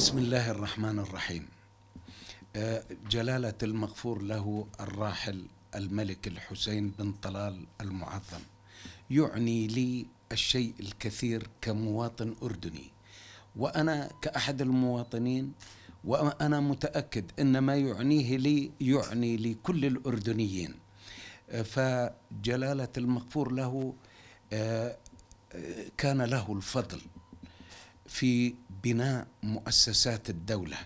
بسم الله الرحمن الرحيم آه، جلالة المغفور له الراحل الملك الحسين بن طلال المعظم يعني لي الشيء الكثير كمواطن أردني وأنا كأحد المواطنين وأنا متأكد أن ما يعنيه لي يعني لكل الأردنيين آه، فجلالة المغفور له آه، كان له الفضل في بناء مؤسسات الدولة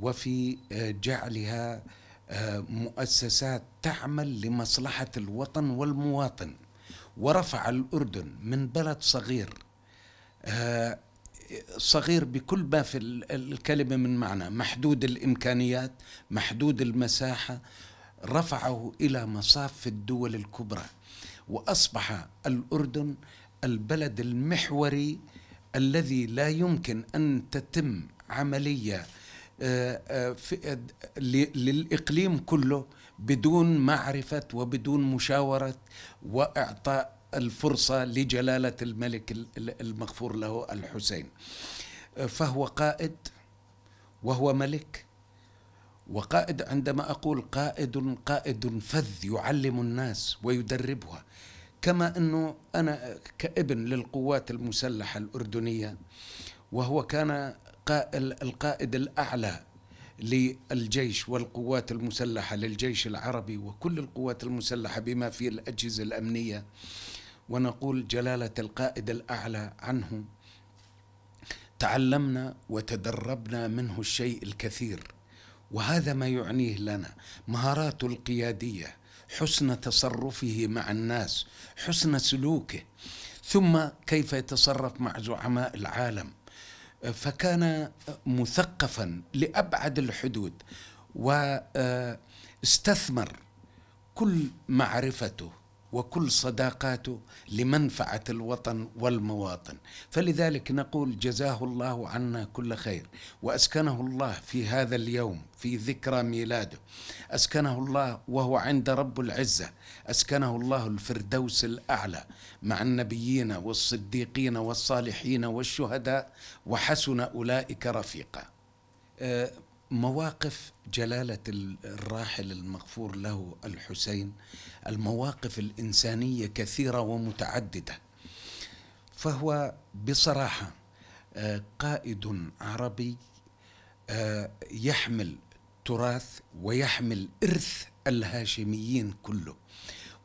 وفي آه، جعلها آه، مؤسسات تعمل لمصلحة الوطن والمواطن ورفع الأردن من بلد صغير آه، صغير بكل ما في الكلمة من معنى محدود الإمكانيات محدود المساحة رفعه إلى مصاف الدول الكبرى وأصبح الأردن البلد المحوري الذي لا يمكن ان تتم عمليه آه، آه، آه، للاقليم كله بدون معرفه وبدون مشاوره واعطاء الفرصه لجلاله الملك المغفور له الحسين فهو قائد وهو ملك وقائد عندما اقول قائد قائد فذ يعلم الناس ويدربها كما أنه أنا كابن للقوات المسلحة الأردنية وهو كان القائد الأعلى للجيش والقوات المسلحة للجيش العربي وكل القوات المسلحة بما في الأجهزة الأمنية ونقول جلالة القائد الأعلى عنه تعلمنا وتدربنا منه الشيء الكثير وهذا ما يعنيه لنا مهاراته القياديه حسن تصرفه مع الناس حسن سلوكه ثم كيف يتصرف مع زعماء العالم فكان مثقفا لابعد الحدود واستثمر كل معرفته وكل صداقاته لمنفعة الوطن والمواطن فلذلك نقول جزاه الله عنا كل خير وأسكنه الله في هذا اليوم في ذكرى ميلاده أسكنه الله وهو عند رب العزة أسكنه الله الفردوس الأعلى مع النبيين والصديقين والصالحين والشهداء وحسن أولئك رفيقا أه، مواقف جلالة الراحل المغفور له الحسين المواقف الإنسانية كثيرة ومتعددة فهو بصراحة آه، قائد عربي آه، يحمل تراث ويحمل إرث الهاشميين كله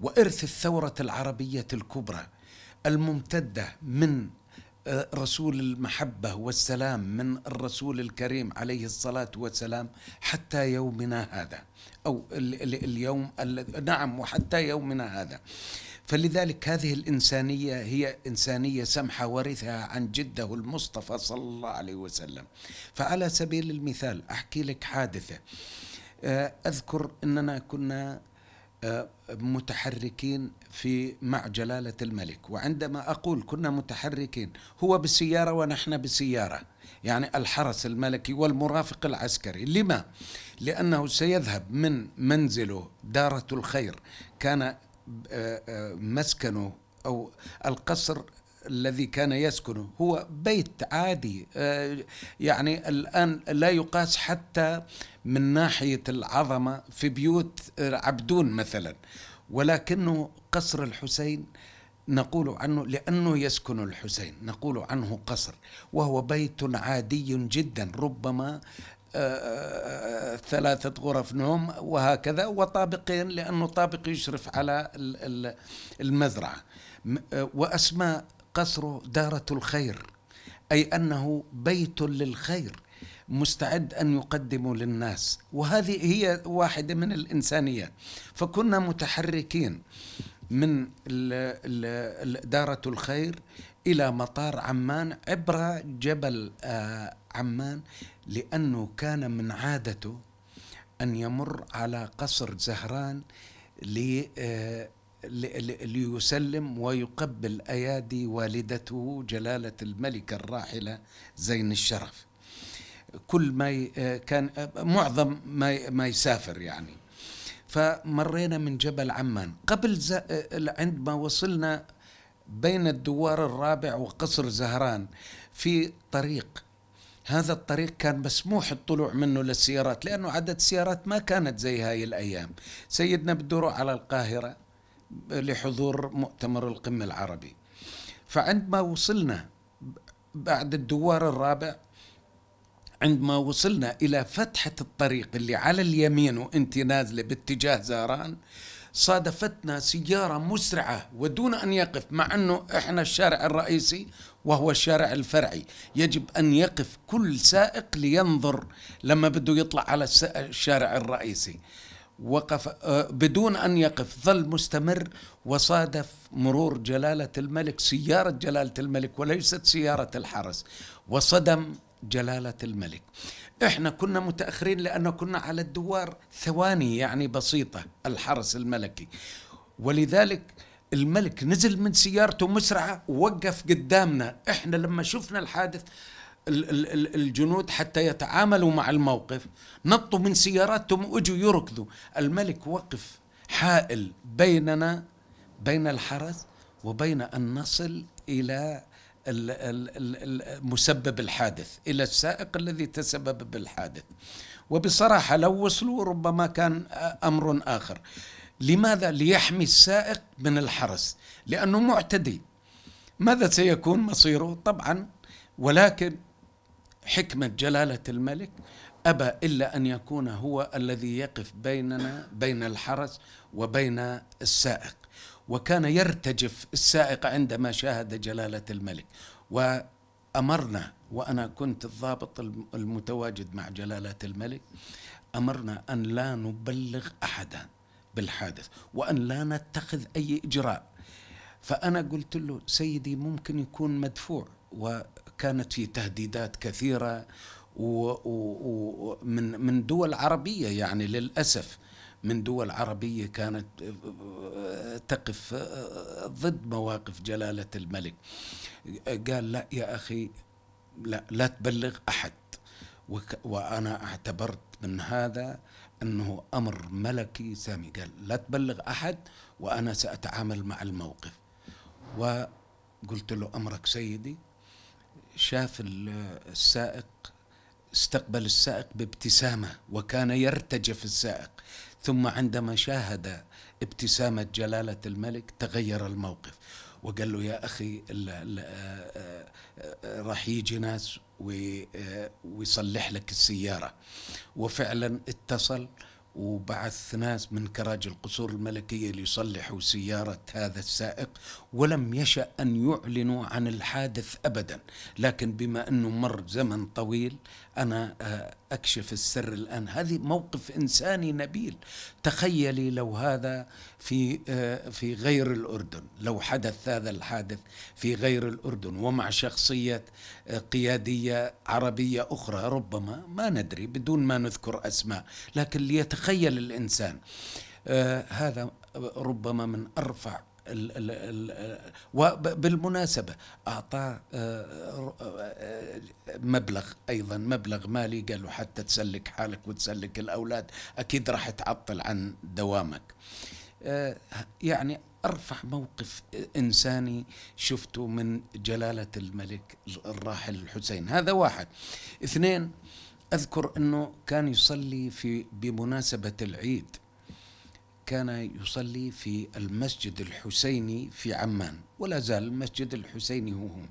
وإرث الثورة العربية الكبرى الممتدة من رسول المحبة والسلام من الرسول الكريم عليه الصلاة والسلام حتى يومنا هذا أو اليوم نعم وحتى يومنا هذا فلذلك هذه الإنسانية هي إنسانية سمحة ورثها عن جده المصطفى صلى الله عليه وسلم فعلى سبيل المثال أحكي لك حادثة آه، أذكر أننا كنا متحركين في مع جلالة الملك وعندما أقول كنا متحركين هو بسيارة ونحن بسيارة يعني الحرس الملكي والمرافق العسكري لما؟ لأنه سيذهب من منزله دارة الخير كان آه، آه، مسكنه أو القصر الذي كان يسكنه هو بيت عادي آه، يعني الآن لا يقاس حتى من ناحية العظمة في بيوت عبدون مثلا ولكنه قصر الحسين نقول عنه لأنه يسكن الحسين نقول عنه قصر وهو بيت عادي جدا ربما آه، آه، ثلاثة غرف نوم وهكذا وطابقين لأنه طابق يشرف على المزرعة وأسماء قصره دارة الخير أي أنه بيت للخير مستعد أن يقدمه للناس وهذه هي واحدة من الإنسانية فكنا متحركين من دارة الخير إلى مطار عمان عبر جبل آه، عمان لأنه كان من عادته أن يمر على قصر زهران آه، ليسلم ويقبل أيادي والدته جلالة الملكة الراحلة زين الشرف كل ما آه، كان آه، معظم ما ما يسافر يعني فمرينا من جبل عمان قبل آه، عندما وصلنا بين الدوار الرابع وقصر زهران في طريق هذا الطريق كان مسموح الطلوع منه للسيارات لأنه عدد السيارات ما كانت زي هاي الأيام سيدنا بده يروح على القاهرة لحضور مؤتمر القمة العربي فعندما وصلنا بعد الدوار الرابع عندما وصلنا إلى فتحة الطريق اللي على اليمين وانت نازلة باتجاه زهران صادفتنا سيارة مسرعة ودون أن يقف مع أنه إحنا الشارع الرئيسي وهو الشارع الفرعي يجب أن يقف كل سائق لينظر لما بده يطلع على الشارع الرئيسي وقف آه، بدون أن يقف ظل مستمر وصادف مرور جلالة الملك سيارة جلالة الملك وليست سيارة الحرس وصدم جلالة الملك احنا كنا متأخرين لأن كنا على الدوار ثواني يعني بسيطة الحرس الملكي ولذلك الملك نزل من سيارته مسرعة ووقف قدامنا احنا لما شفنا الحادث الجنود حتى يتعاملوا مع الموقف نطوا من سياراتهم واجوا يركضوا الملك وقف حائل بيننا بين الحرس وبين ان نصل الى مسبب الحادث الى السائق الذي تسبب بالحادث وبصراحه لو وصلوا ربما كان امر اخر لماذا ليحمي السائق من الحرس لانه معتدي ماذا سيكون مصيره طبعا ولكن حكمة جلالة الملك أبى إلا أن يكون هو الذي يقف بيننا بين الحرس وبين السائق وكان يرتجف السائق عندما شاهد جلالة الملك وأمرنا وأنا كنت الضابط المتواجد مع جلالة الملك أمرنا أن لا نبلغ أحدا بالحادث وأن لا نتخذ أي إجراء فأنا قلت له سيدي ممكن يكون مدفوع كانت في تهديدات كثيره ومن من دول عربيه يعني للاسف من دول عربيه كانت آه، تقف آه، ضد مواقف جلاله الملك قال لا يا اخي لا لا تبلغ احد وانا اعتبرت من هذا انه امر ملكي سامي قال لا تبلغ احد وانا ساتعامل مع الموقف وقلت له امرك سيدي شاف السائق استقبل السائق بابتسامه وكان يرتجف السائق ثم عندما شاهد ابتسامه جلاله الملك تغير الموقف وقال له يا اخي آه، آه، راح يجي ناس آه، ويصلح لك السياره وفعلا اتصل وبعث ناس من كراج القصور الملكية ليصلحوا سيارة هذا السائق ولم يشأ أن يعلنوا عن الحادث أبدا لكن بما أنه مر زمن طويل أنا آه، أكشف السر الآن هذه موقف إنساني نبيل تخيلي لو هذا في, آه، في غير الأردن لو حدث هذا الحادث في غير الأردن ومع شخصية قيادية عربية أخرى ربما ما ندري بدون ما نذكر أسماء لكن ليتخيل الإنسان آه، هذا ربما من أرفع وبالمناسبة أعطاه آه، مبلغ أيضا مبلغ مالي قالوا حتى تسلك حالك وتسلك الأولاد أكيد راح تعطل عن دوامك آه، يعني أرفع موقف إنساني شفته من جلالة الملك الراحل الحسين هذا واحد اثنين أذكر أنه كان يصلي في بمناسبة العيد كان يصلي في المسجد الحسيني في عمان ولا زال المسجد الحسيني هو هو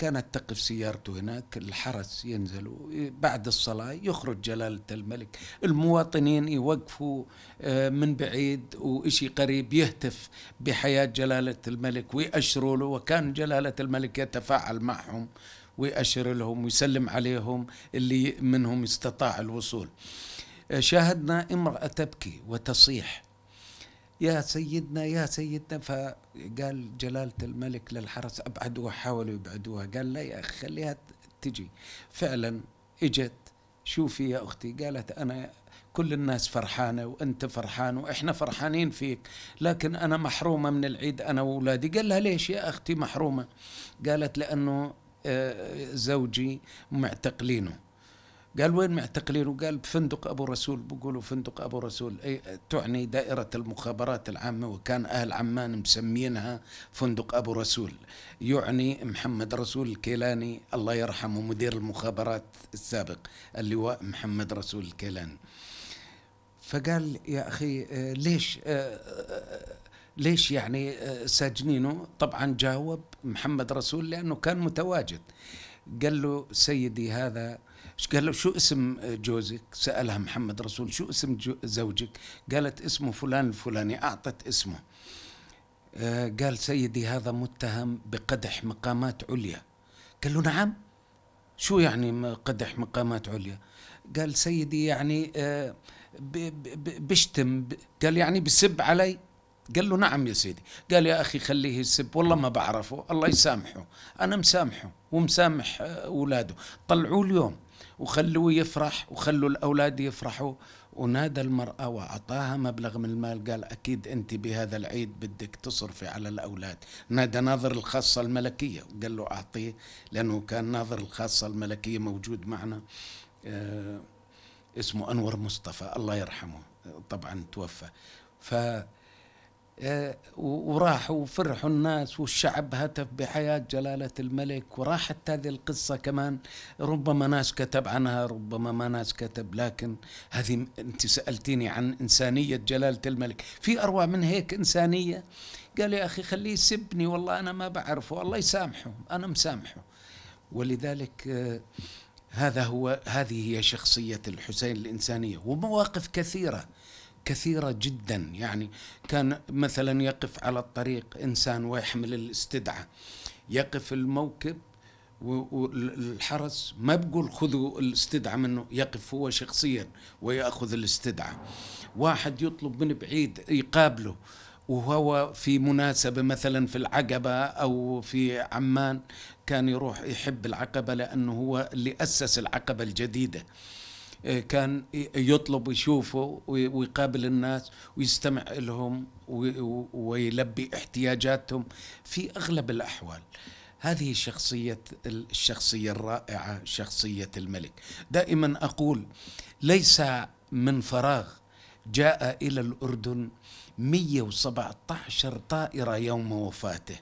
كانت تقف سيارته هناك الحرس ينزل إيه، بعد الصلاة يخرج جلالة الملك المواطنين يوقفوا آه، من بعيد وإشي قريب يهتف بحياة جلالة الملك ويأشروا له وكان جلالة الملك يتفاعل معهم ويأشر لهم ويسلم عليهم اللي منهم استطاع الوصول آه، شاهدنا امرأة تبكي وتصيح يا سيدنا يا سيدنا فقال جلالة الملك للحرس أبعدوها حاولوا يبعدوها قال لا يا أخي خليها تجي فعلا إجت شوفي يا أختي قالت أنا كل الناس فرحانة وأنت فرحان وإحنا فرحانين فيك لكن أنا محرومة من العيد أنا وأولادي قال لها ليش يا أختي محرومة قالت لأنه آه، زوجي معتقلينه قال وين معتقلينه قال بفندق أبو رسول بقولوا فندق أبو رسول أي تعني دائرة المخابرات العامة وكان أهل عمان مسمينها فندق أبو رسول يعني محمد رسول الكيلاني الله يرحمه مدير المخابرات السابق اللواء محمد رسول الكيلاني فقال يا أخي آه، ليش آه، آه، ليش يعني ساجنينه طبعا جاوب محمد رسول لأنه كان متواجد قال له سيدي هذا ايش قال له شو اسم جوزك سألها محمد رسول شو اسم زوجك قالت اسمه فلان الفلاني أعطت اسمه آه، قال سيدي هذا متهم بقدح مقامات عليا قال له نعم شو يعني قدح مقامات عليا قال سيدي يعني آه، بشتم قال يعني بسب علي قال له نعم يا سيدي قال يا أخي خليه يسب والله ما بعرفه الله يسامحه أنا مسامحه ومسامح آه، أولاده طلعوه اليوم وخلوه يفرح وخلوا الأولاد يفرحوا ونادى المرأة وأعطاها مبلغ من المال قال أكيد أنت بهذا العيد بدك تصرفي على الأولاد نادى ناظر الخاصة الملكية وقال له أعطيه لأنه كان ناظر الخاصة الملكية موجود معنا آه، اسمه أنور مصطفى الله يرحمه طبعا توفى ف آه، وراحوا وفرحوا الناس والشعب هتف بحياة جلالة الملك وراحت هذه القصة كمان ربما ناس كتب عنها ربما ما ناس كتب لكن هذه أنت سألتيني عن إنسانية جلالة الملك في أروع من هيك إنسانية قال يا أخي خليه يسبني والله أنا ما بعرفه الله يسامحه أنا مسامحه ولذلك آه، هذا هو هذه هي شخصية الحسين الإنسانية ومواقف كثيرة كثيرة جدا يعني كان مثلا يقف على الطريق إنسان ويحمل الاستدعاء يقف الموكب والحرس ما بقول خذوا الاستدعاء منه يقف هو شخصيا ويأخذ الاستدعاء واحد يطلب من بعيد يقابله وهو في مناسبة مثلا في العقبة أو في عمان كان يروح يحب العقبة لأنه هو اللي أسس العقبة الجديدة إيه، كان يطلب يشوفه ويقابل الناس ويستمع لهم ويلبي احتياجاتهم في اغلب الاحوال هذه شخصية الشخصية الرائعة شخصية الملك دائما أقول ليس من فراغ جاء إلى الأردن 117 طائرة يوم وفاته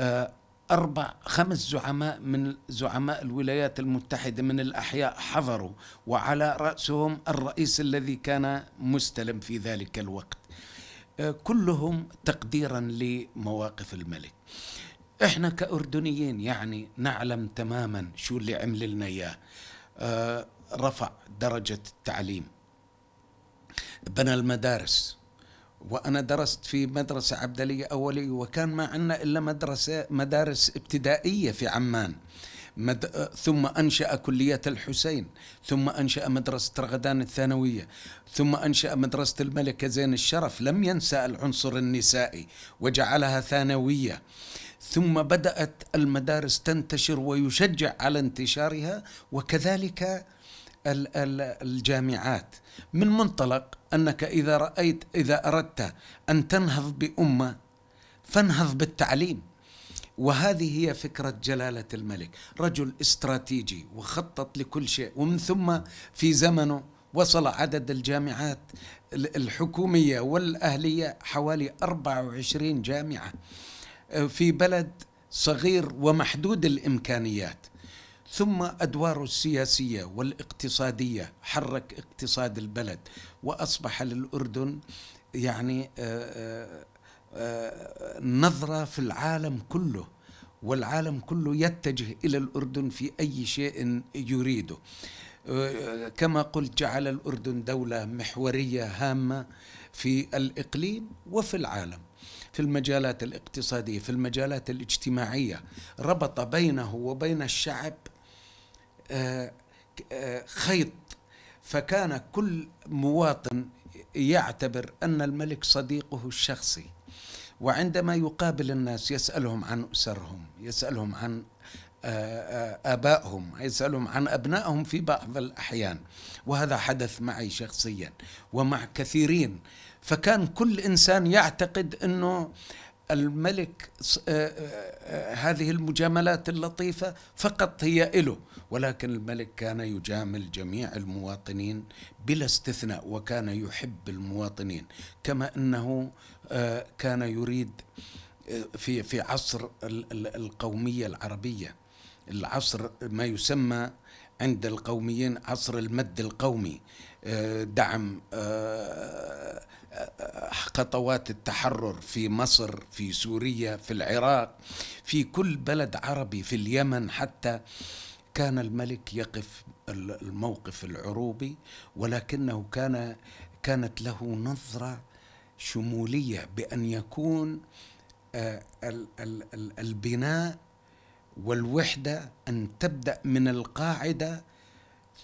آه، أربع خمس زعماء من زعماء الولايات المتحدة من الأحياء حضروا وعلى رأسهم الرئيس الذي كان مستلم في ذلك الوقت آه، كلهم تقديرا لمواقف الملك احنا كأردنيين يعني نعلم تماما شو اللي عمل لنا اياه آه، رفع درجة التعليم بنى المدارس وأنا درست في مدرسة عبدلية أولية وكان ما عندنا إلا مدرسة مدارس ابتدائية في عمان مد... ثم أنشأ كلية الحسين ثم أنشأ مدرسة رغدان الثانوية ثم أنشأ مدرسة الملكة زين الشرف لم ينسى العنصر النسائي وجعلها ثانوية ثم بدأت المدارس تنتشر ويشجع على انتشارها وكذلك الجامعات من منطلق انك اذا رايت اذا اردت ان تنهض بامه فانهض بالتعليم وهذه هي فكرة جلالة الملك رجل استراتيجي وخطط لكل شيء ومن ثم في زمنه وصل عدد الجامعات الحكومية والأهلية حوالي 24 جامعة آه، في بلد صغير ومحدود الإمكانيات ثم أدواره السياسية والاقتصادية حرك اقتصاد البلد وأصبح للأردن يعني آه، آه، آه، نظرة في العالم كله والعالم كله يتجه إلى الأردن في أي شيء يريده كما قلت جعل الأردن دولة محورية هامة في الإقليم وفي العالم في المجالات الاقتصادية في المجالات الاجتماعية ربط بينه وبين الشعب خيط فكان كل مواطن يعتبر ان الملك صديقه الشخصي وعندما يقابل الناس يسالهم عن اسرهم يسالهم عن آه، آه، آبائهم يسألهم عن أبنائهم في بعض الأحيان وهذا حدث معي شخصيا ومع كثيرين فكان كل إنسان يعتقد أنه الملك آه، آه، آه، هذه المجاملات اللطيفة فقط هي إله ولكن الملك كان يجامل جميع المواطنين بلا استثناء وكان يحب المواطنين كما أنه كان يريد في في عصر القومية العربية العصر ما يسمى عند القوميين عصر المد القومي دعم خطوات التحرر في مصر في سوريا في العراق في كل بلد عربي في اليمن حتى كان الملك يقف الموقف العروبي ولكنه كان كانت له نظره شموليه بان يكون آه، البناء والوحده ان تبدا من القاعده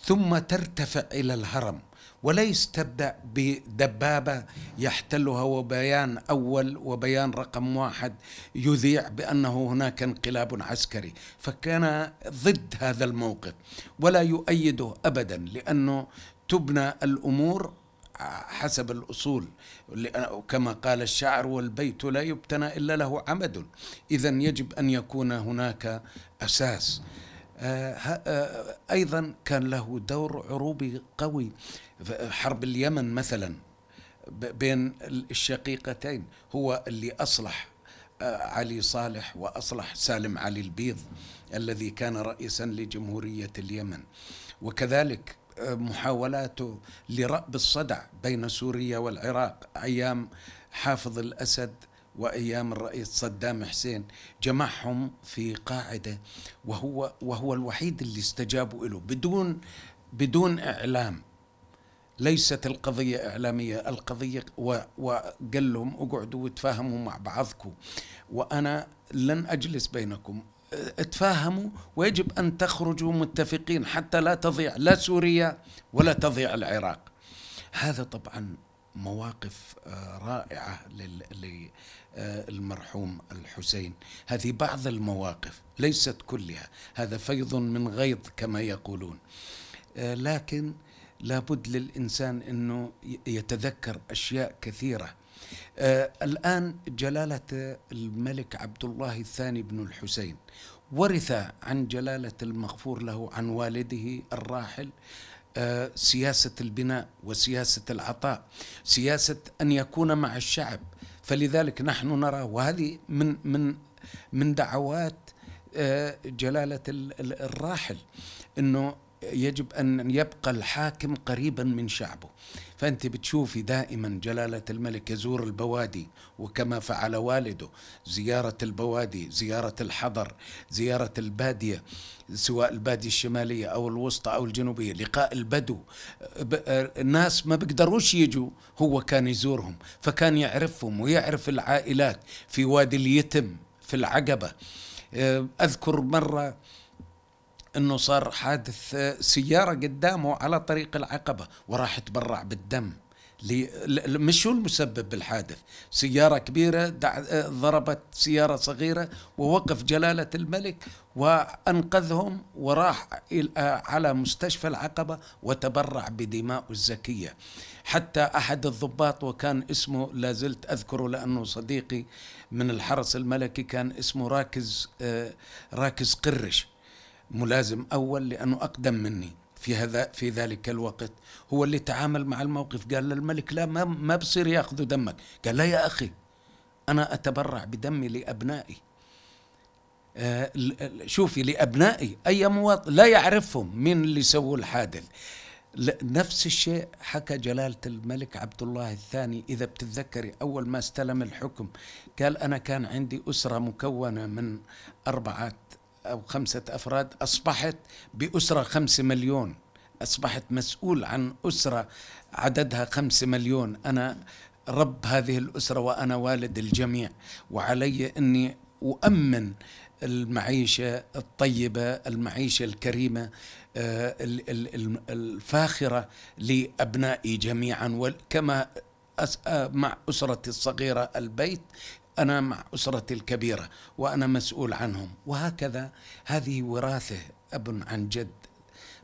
ثم ترتفع إلى الهرم وليس تبدأ بدبابة يحتلها وبيان أول وبيان رقم واحد يذيع بأنه هناك انقلاب عسكري فكان ضد هذا الموقف ولا يؤيده أبدا لأنه تبنى الأمور حسب الأصول كما قال الشاعر والبيت لا يبتنى إلا له عمد إذا يجب أن يكون هناك أساس آه، آه، أيضا كان له دور عروبي قوي حرب اليمن مثلا بين الشقيقتين هو اللي أصلح آه، علي صالح وأصلح سالم علي البيض الذي كان رئيسا لجمهورية اليمن وكذلك محاولاته لرأب الصدع بين سوريا والعراق أيام حافظ الأسد وايام الرئيس صدام حسين جمعهم في قاعده وهو وهو الوحيد اللي استجابوا له بدون بدون اعلام ليست القضية إعلامية القضية وقال لهم اقعدوا وتفاهموا مع بعضكم وأنا لن أجلس بينكم اتفاهموا ويجب أن تخرجوا متفقين حتى لا تضيع لا سوريا ولا تضيع العراق هذا طبعا مواقف آه، رائعة للمرحوم الحسين هذه بعض المواقف ليست كلها هذا فيض من غيض كما يقولون آه، لكن لابد للإنسان أنه يتذكر أشياء كثيرة آه، الآن جلالة الملك عبد الله الثاني بن الحسين ورث عن جلالة المغفور له عن والده الراحل سياسه البناء وسياسه العطاء سياسه ان يكون مع الشعب فلذلك نحن نرى وهذه من من من دعوات آه، جلاله الراحل انه يجب ان يبقى الحاكم قريبا من شعبه فأنت بتشوفي دائما جلالة الملك يزور البوادي وكما فعل والده زيارة البوادي زيارة الحضر زيارة البادية سواء البادية الشمالية أو الوسطى أو الجنوبية لقاء البدو الناس ما بيقدروش يجوا هو كان يزورهم فكان يعرفهم ويعرف العائلات في وادي اليتم في العقبة أذكر مرة انه صار حادث سياره قدامه على طريق العقبه وراح تبرع بالدم مش هو المسبب بالحادث سيارة كبيرة ضربت سيارة صغيرة ووقف جلالة الملك وأنقذهم وراح على مستشفى العقبة وتبرع بدماء الزكية حتى أحد الضباط وكان اسمه لا زلت أذكره لأنه صديقي من الحرس الملكي كان اسمه راكز آه، راكز قرش ملازم أول لأنه أقدم مني في هذا في ذلك الوقت هو اللي تعامل مع الموقف قال للملك لا ما, ما بصير ياخذوا دمك قال لا يا أخي أنا أتبرع بدمي لأبنائي آه، شوفي لأبنائي أي مواطن لا يعرفهم مين اللي سووا الحادث نفس الشيء حكى جلالة الملك عبد الله الثاني إذا بتتذكري أول ما استلم الحكم قال أنا كان عندي أسرة مكونة من أربعة أو خمسة أفراد أصبحت بأسرة خمسة مليون أصبحت مسؤول عن أسرة عددها خمسة مليون أنا رب هذه الأسرة وأنا والد الجميع وعلي أني أؤمن المعيشة الطيبة المعيشة الكريمة آه، الفاخرة لأبنائي جميعا وكما آه، مع أسرتي الصغيرة البيت أنا مع أسرتي الكبيرة وأنا مسؤول عنهم وهكذا هذه وراثة أب عن جد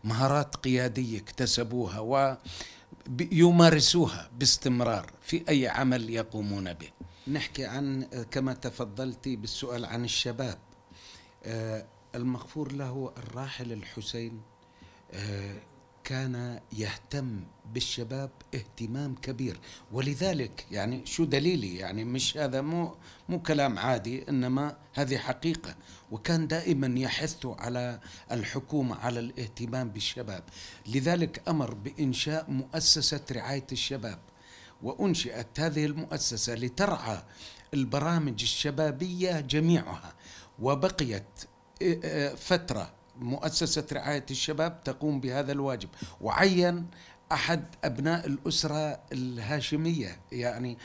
مهارات قيادية اكتسبوها ويمارسوها باستمرار في أي عمل يقومون به نحكي عن كما تفضلتي بالسؤال عن الشباب آه، المغفور له الراحل الحسين آه، كان يهتم بالشباب اهتمام كبير ولذلك يعني شو دليلي يعني مش هذا مو مو كلام عادي انما هذه حقيقه وكان دائما يحث على الحكومه على الاهتمام بالشباب لذلك امر بانشاء مؤسسه رعايه الشباب وانشئت هذه المؤسسه لترعى البرامج الشبابيه جميعها وبقيت آه، آه، فتره مؤسسة رعاية الشباب تقوم بهذا الواجب وعين أحد أبناء الأسرة الهاشمية يعني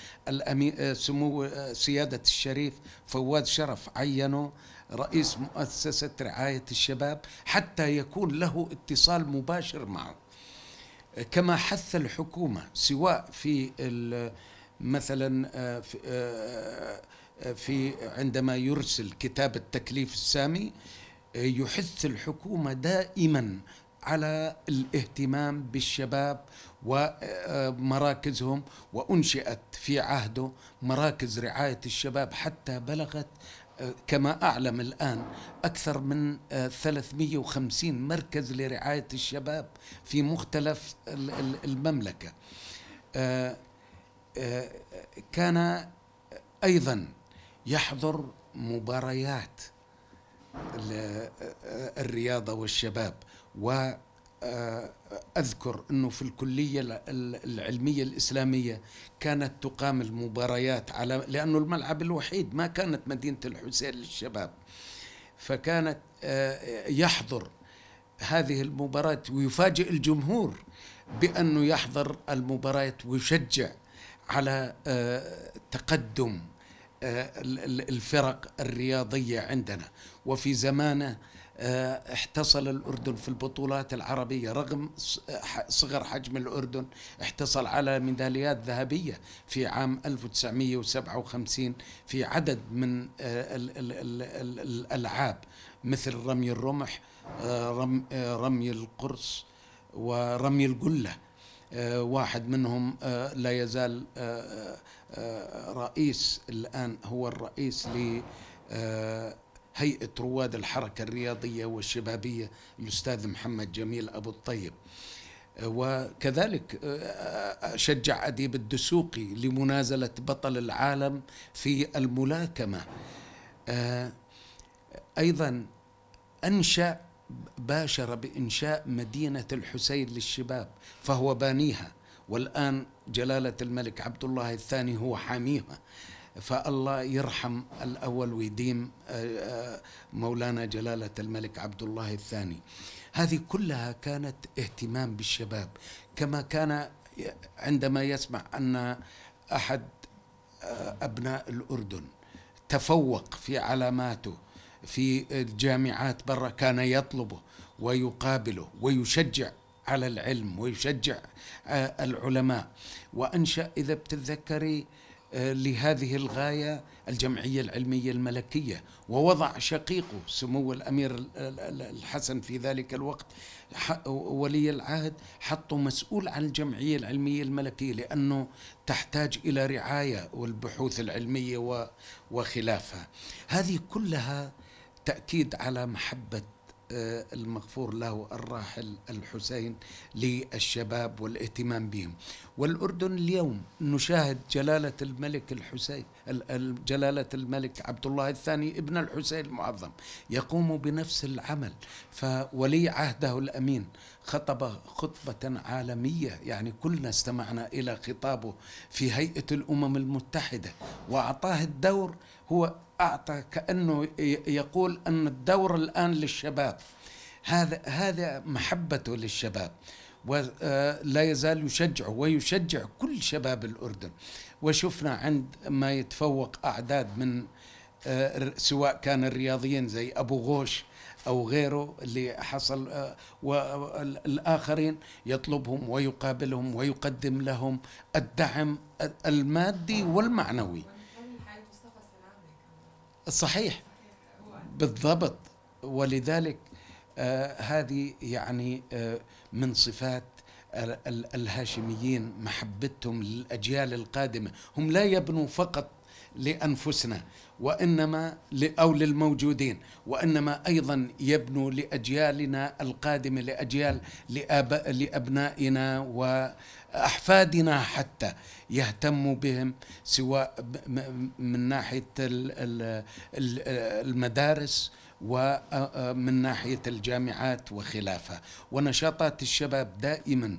سمو سيادة الشريف فواد شرف عينه رئيس مؤسسة رعاية الشباب حتى يكون له اتصال مباشر معه كما حث الحكومة سواء في مثلا آه، آه، آه، في عندما يرسل كتاب التكليف السامي يحث الحكومه دائما على الاهتمام بالشباب ومراكزهم وانشئت في عهده مراكز رعايه الشباب حتى بلغت كما أعلم الآن أكثر من 350 مركز لرعاية الشباب في مختلف المملكة كان أيضا يحضر مباريات الرياضة والشباب و آه، أذكر أنه في الكلية العلمية الإسلامية كانت تقام المباريات على لأنه الملعب الوحيد ما كانت مدينة الحسين للشباب فكانت آه، يحضر هذه المباراة ويفاجئ الجمهور بأنه يحضر المباراة ويشجع على آه، تقدم آه، الفرق الرياضية عندنا وفي زمانه آه، احتصل الأردن في البطولات العربية رغم صغر حجم الأردن احتصل على ميداليات ذهبية في عام 1957 في عدد من آه، الألعاب مثل رمي الرمح رمي القرص ورمي القله آه، واحد منهم آه، لا يزال آه، رئيس الآن هو الرئيس ل هيئة رواد الحركة الرياضية والشبابية الأستاذ محمد جميل أبو الطيب وكذلك شجع أديب الدسوقي لمنازلة بطل العالم في الملاكمة أيضا أنشأ باشر بإنشاء مدينة الحسين للشباب فهو بانيها والآن جلالة الملك عبد الله الثاني هو حاميها فالله يرحم الأول ويديم آه، آه، مولانا جلالة الملك عبد الله الثاني هذه كلها كانت اهتمام بالشباب كما كان عندما يسمع أن أحد آه، أبناء الأردن تفوق في علاماته في الجامعات برا كان يطلبه ويقابله ويشجع على العلم ويشجع آه، العلماء وانشا اذا بتتذكري آه، لهذه الغايه الجمعيه العلميه الملكيه ووضع شقيقه سمو الامير الحسن في ذلك الوقت ولي العهد حطه مسؤول عن الجمعيه العلميه الملكيه لانه تحتاج الى رعايه والبحوث العلميه وخلافها هذه كلها تأكيد على محبة آه، المغفور له الراحل الحسين للشباب والاهتمام بهم والأردن اليوم نشاهد جلالة الملك الحسين جلالة الملك عبد الله الثاني ابن الحسين المعظم يقوم بنفس العمل فولي عهده الأمين خطب خطبة عالمية يعني كلنا استمعنا إلى خطابه في هيئة الأمم المتحدة وأعطاه الدور هو اعطى كانه يقول ان الدور الان للشباب هذا هذا محبته للشباب ولا آه، يزال يشجعه ويشجع كل شباب الاردن وشفنا عند ما يتفوق اعداد من آه، سواء كان الرياضيين زي ابو غوش او غيره اللي حصل آه، والاخرين يطلبهم ويقابلهم ويقدم لهم الدعم المادي والمعنوي صحيح بالضبط ولذلك آه هذه يعني آه من صفات الهاشميين محبتهم للأجيال القادمة هم لا يبنوا فقط لأنفسنا وإنما أو للموجودين وإنما أيضا يبنوا لأجيالنا القادمة لأجيال لأب لأبنائنا وأحفادنا حتى يهتموا بهم سواء من ناحية المدارس ومن ناحية الجامعات وخلافها ونشاطات الشباب دائما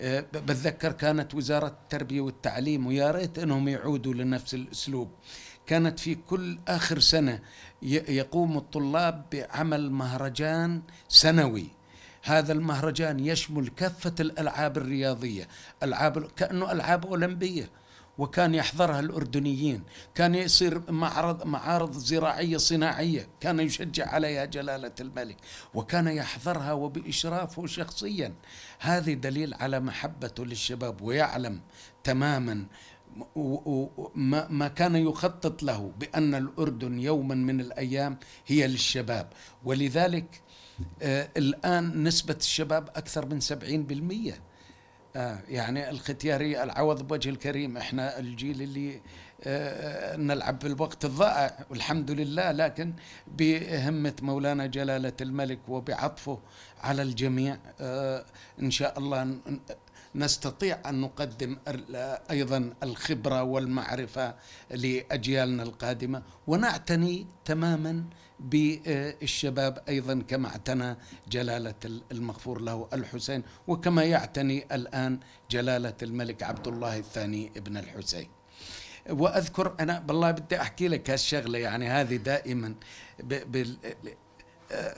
آه، بتذكر كانت وزارة التربية والتعليم ويا ريت أنهم يعودوا لنفس الأسلوب كانت في كل آخر سنة يقوم الطلاب بعمل مهرجان سنوي هذا المهرجان يشمل كافة الألعاب الرياضية ألعاب كأنه ألعاب أولمبية وكان يحضرها الأردنيين كان يصير معرض معارض زراعية صناعية كان يشجع عليها جلالة الملك وكان يحضرها وبإشرافه شخصيا هذه دليل على محبته للشباب ويعلم تماما ما كان يخطط له بأن الأردن يوما من الأيام هي للشباب ولذلك آه، الآن نسبة الشباب أكثر من 70% آه يعني الختياري العوض بوجه الكريم احنا الجيل اللي آه،, آه نلعب بالوقت الضائع والحمد لله لكن بهمة مولانا جلالة الملك وبعطفه على الجميع آه إن شاء الله نستطيع أن نقدم آه، أيضا الخبرة والمعرفة لأجيالنا القادمة ونعتني تماما بالشباب أيضا كما اعتنى جلالة المغفور له الحسين وكما يعتني الآن جلالة الملك عبد الله الثاني ابن الحسين وأذكر أنا بالله بدي أحكي لك هالشغلة يعني هذه دائما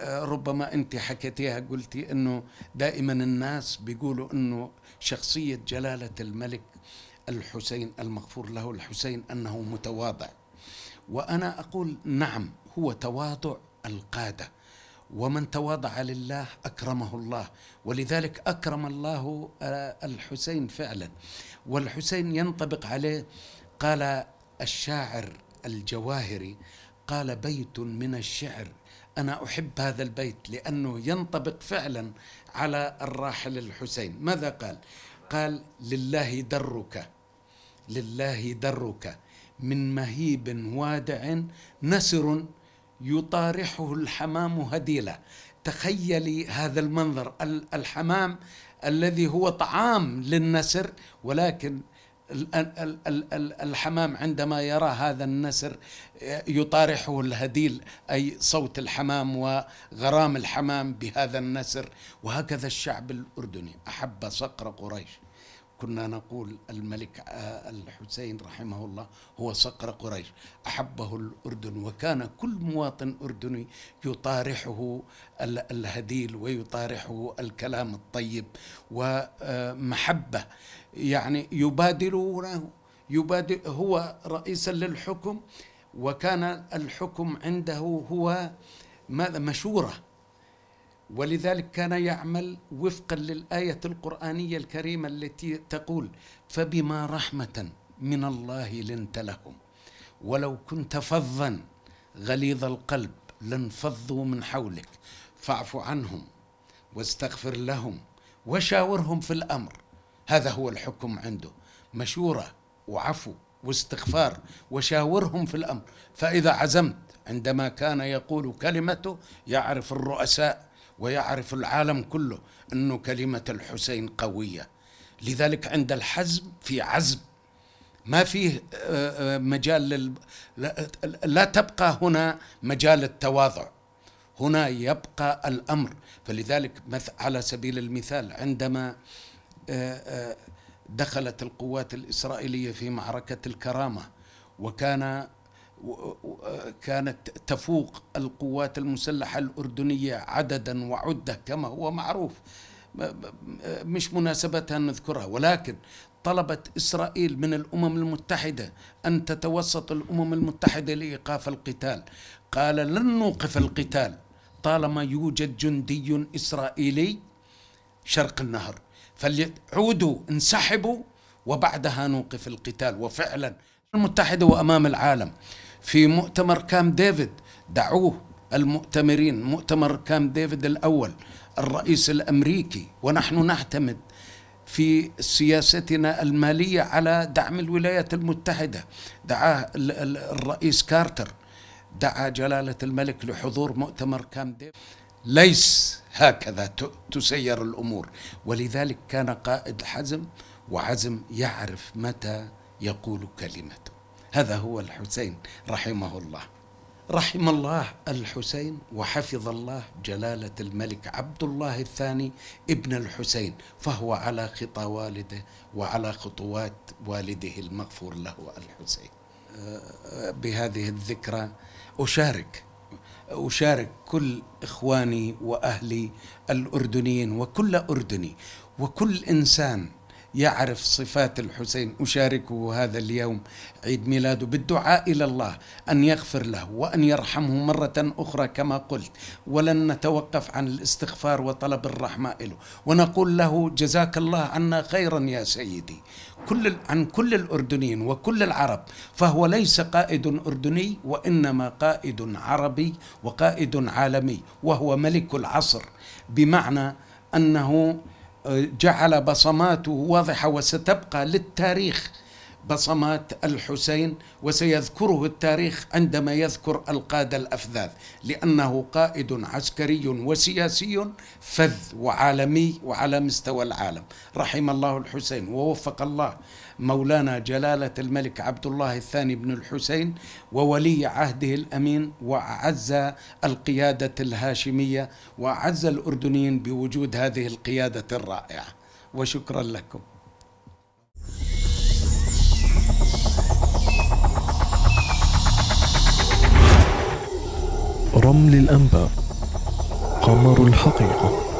ربما انت حكيتيها قلتي انه دائما الناس بيقولوا انه شخصيه جلاله الملك الحسين المغفور له الحسين انه متواضع وانا اقول نعم هو تواضع القاده ومن تواضع لله اكرمه الله ولذلك اكرم الله آه، الحسين فعلا والحسين ينطبق عليه قال الشاعر الجواهري قال بيت من الشعر انا احب هذا البيت لانه ينطبق فعلا على الراحل الحسين ماذا قال قال لله درك لله درك من مهيب وادع نسر يطارحه الحمام هديلا تخيلي هذا المنظر الحمام الذي هو طعام للنسر ولكن الحمام عندما يرى هذا النسر آه، يطارحه الهديل اي صوت الحمام وغرام الحمام بهذا النسر وهكذا الشعب الاردني احب صقر قريش كنا نقول الملك الحسين رحمه الله هو صقر قريش أحبه الأردن وكان كل مواطن أردني يطارحه الهديل ويطارحه الكلام الطيب ومحبة يعني يبادلونه يبادل هو رئيسا للحكم وكان الحكم عنده هو ماذا مشوره ولذلك كان يعمل وفقا للايه القرانيه الكريمه التي تقول فبما رحمه من الله لنت لهم ولو كنت فظا غليظ القلب لانفضوا من حولك فاعف عنهم واستغفر لهم وشاورهم في الامر هذا هو الحكم عنده مشوره وعفو واستغفار وشاورهم في الامر فاذا عزمت عندما كان يقول كلمته يعرف الرؤساء ويعرف العالم كله أن كلمة الحسين قوية لذلك عند الحزم في عزم ما فيه آه، آه، مجال لل... لا تبقى هنا مجال التواضع هنا يبقى الأمر فلذلك على سبيل المثال عندما آه، دخلت القوات الإسرائيلية في معركة الكرامة وكان كانت تفوق القوات المسلحة الأردنية عددا وعدة كما هو معروف مش مناسبتها أن نذكرها ولكن طلبت إسرائيل من الأمم المتحدة أن تتوسط الأمم المتحدة لإيقاف القتال قال لن نوقف القتال طالما يوجد جندي إسرائيلي شرق النهر فليعودوا انسحبوا وبعدها نوقف القتال وفعلا المتحدة وأمام العالم في مؤتمر كام ديفيد دعوه المؤتمرين مؤتمر كام ديفيد الأول الرئيس الأمريكي ونحن نعتمد في سياستنا المالية على دعم الولايات المتحدة دعاه الرئيس كارتر دعا جلالة الملك لحضور مؤتمر كام ديفيد ليس هكذا تسير الأمور ولذلك كان قائد حزم وعزم يعرف متى يقول كلمته هذا هو الحسين رحمه الله رحم الله الحسين وحفظ الله جلالة الملك عبد الله الثاني ابن الحسين فهو على خطى والده وعلى خطوات والده المغفور له الحسين بهذه الذكرى أشارك أشارك كل إخواني وأهلي الأردنيين وكل أردني وكل إنسان يعرف صفات الحسين أشاركه هذا اليوم عيد ميلاده بالدعاء إلى الله أن يغفر له وأن يرحمه مرة أخرى كما قلت ولن نتوقف عن الاستغفار وطلب الرحمة له ونقول له جزاك الله عنا خيرا يا سيدي كل عن كل الأردنيين وكل العرب فهو ليس قائد أردني وإنما قائد عربي وقائد عالمي وهو ملك العصر بمعنى أنه جعل بصماته واضحه وستبقى للتاريخ بصمات الحسين وسيذكره التاريخ عندما يذكر القاده الافذاذ لانه قائد عسكري وسياسي فذ وعالمي وعلى مستوى العالم رحم الله الحسين ووفق الله مولانا جلالة الملك عبد الله الثاني بن الحسين وولي عهده الأمين وأعز القيادة الهاشمية وأعز الأردنيين بوجود هذه القيادة الرائعة وشكرا لكم رمل الأنباء قمر الحقيقة